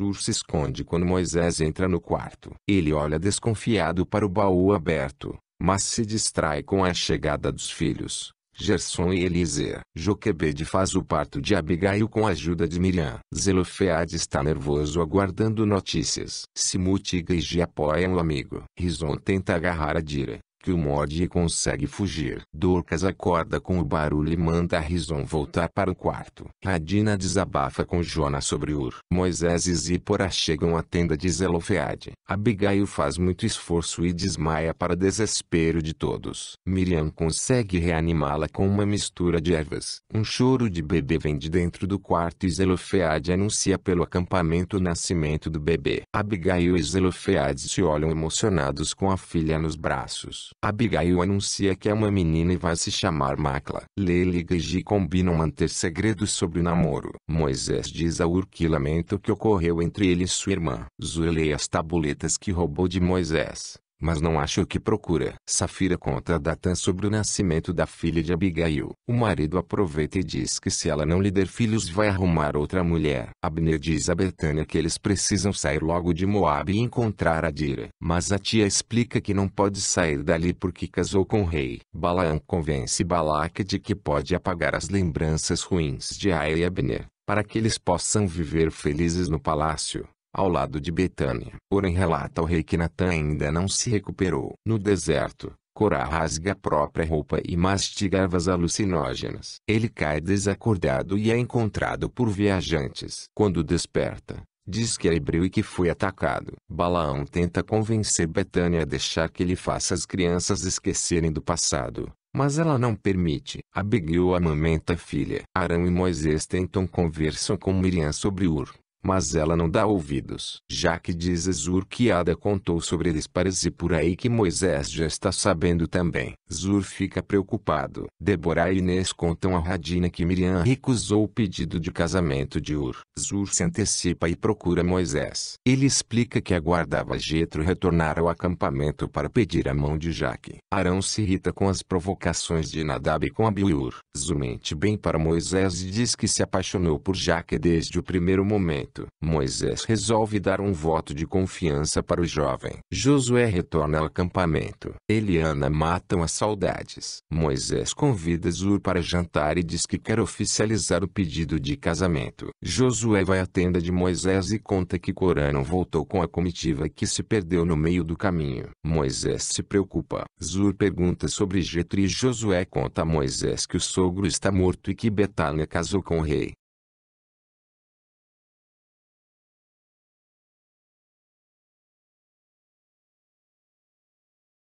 Jesus se esconde quando Moisés entra no quarto. Ele olha desconfiado para o baú aberto, mas se distrai com a chegada dos filhos, Gerson e Eliezer. Joquebede faz o parto de Abigail com a ajuda de Miriam. Zelofeade está nervoso aguardando notícias. Simutiga e G apoiam o amigo. Rison tenta agarrar a Dira, que o e consegue fugir. Dorcas acorda com o barulho e manda Rison voltar para o quarto. Radina desabafa com Jonas sobre Ur. Moisés e Zípora chegam à tenda de Zelofeade. Abigail faz muito esforço e desmaia para desespero de todos. Miriam consegue reanimá-la com uma mistura de ervas. Um choro de bebê vem de dentro do quarto e Zelofeade anuncia pelo acampamento o nascimento do bebê. Abigail e Zelofeade se olham emocionados com a filha nos braços. Abigail anuncia que é uma menina e vai se chamar Macla. Lele e Gigi combinam manter segredos sobre o namoro. Moisés diz a Ur que lamenta o que ocorreu entre ele e sua irmã. Zulei as tabuletas que roubou de Moisés mas não acha o que procura. Safira conta a Datan sobre o nascimento da filha de Abigail. O marido aproveita e diz que se ela não lhe der filhos vai arrumar outra mulher. Abner diz a Betânia que eles precisam sair logo de Moab e encontrar Adira. Mas a tia explica que não pode sair dali porque casou com o rei. Balaam convence Balaque de que pode apagar as lembranças ruins de Ai e Abner para que eles possam viver felizes no palácio ao lado de Betânia. Porém relata ao rei que Natã ainda não se recuperou. No deserto, Corá rasga a própria roupa e mastiga ervas alucinógenas. Ele cai desacordado e é encontrado por viajantes. Quando desperta, diz que é hebreu e que foi atacado. Balaão tenta convencer Betânia a deixar que ele faça as crianças esquecerem do passado, mas ela não permite. Abigail amamenta a filha. Arão e Moisés tentam conversam com Miriam sobre Ur. Mas ela não dá ouvidos. Já que diz Ada contou sobre eles parece por aí que Moisés já está sabendo também. Zur fica preocupado. Deborah e Inês contam a Radina que Miriam recusou o pedido de casamento de Ur. Zur se antecipa e procura Moisés. Ele explica que aguardava Jetro retornar ao acampamento para pedir a mão de Jaque. Arão se irrita com as provocações de Nadab e com Abiur. Zur mente bem para Moisés e diz que se apaixonou por Jaque desde o primeiro momento. Moisés resolve dar um voto de confiança para o jovem. Josué retorna ao acampamento. Eliana matam as saudades. Moisés convida Zur para jantar e diz que quer oficializar o pedido de casamento. Josué vai à tenda de Moisés e conta que Corã não voltou com a comitiva que se perdeu no meio do caminho. Moisés se preocupa. Zur pergunta sobre Getri e Josué conta a Moisés que o sogro está morto e que Betânia casou com o rei.